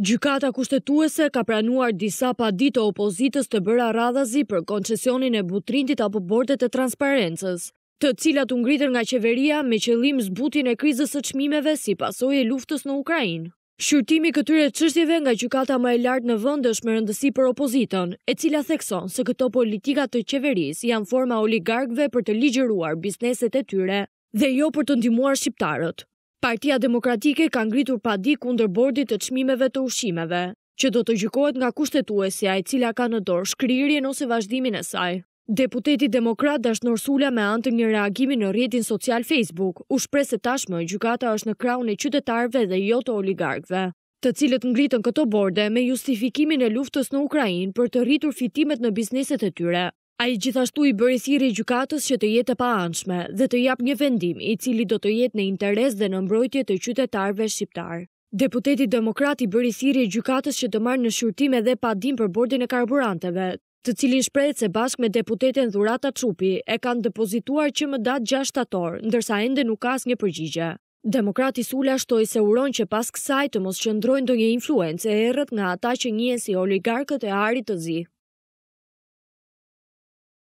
Gjykata kushtetuese ka pranuar disa padi të opozitës të bëra radhazi për koncesionin e butrindit apo bordet e transparentës, të cilat u ngritën nga qeveria me qëllim zbutin e krizës së çmimeve si pasojë e luftës në Ukrainë. Shqyrtimi këtyre çështjeve nga gjykata më e lartë në vend është me rëndësi për opozitën, e cila thekson se këto politika të qeverisë janë forma oligarkëve për të ligjëruar bizneset e tyre dhe jo për të ndihmuar shqiptarët. Partia Demokratike ka ngritur padi kundër bordit të çmimeve të ushqimeve, që do të gjykohet nga kushtetuesja e cila ka në dorë shkrirjen ose vazhdimin e saj. Deputeti Demokrat Dashnor Sula me anë të një reagimi në rrjetin social Facebook, u shpreh se tashmë gjykata është në krahun e qytetarëve dhe jo të oligarkëve të cilët ngritën këto borde me justifikimin e luftës në Ukrajin për të rritur fitimet në bizneset e tyre. A i gjithashtu i bërë i thiri gjukatës që të jetë pa anshme dhe të jap një vendim i cili do të jetë në interes dhe në mbrojtje të qytetarve shqiptarë. Deputeti Demokrati bërë i thiri gjukatës që të marë në shurtime dhe pa dim për bordin e karburanteve, të cilin shprejt se bashk me deputetin Dhurata Qupi e kanë depozituar që më datë gjashtë ator, ndërsa ende nuk as një përgjigje. Demokrati Sula shtoj se uron që pas kësaj të mos qëndrojnë do një influencë e erët nga ata që njën si oligarkët e arit të zi.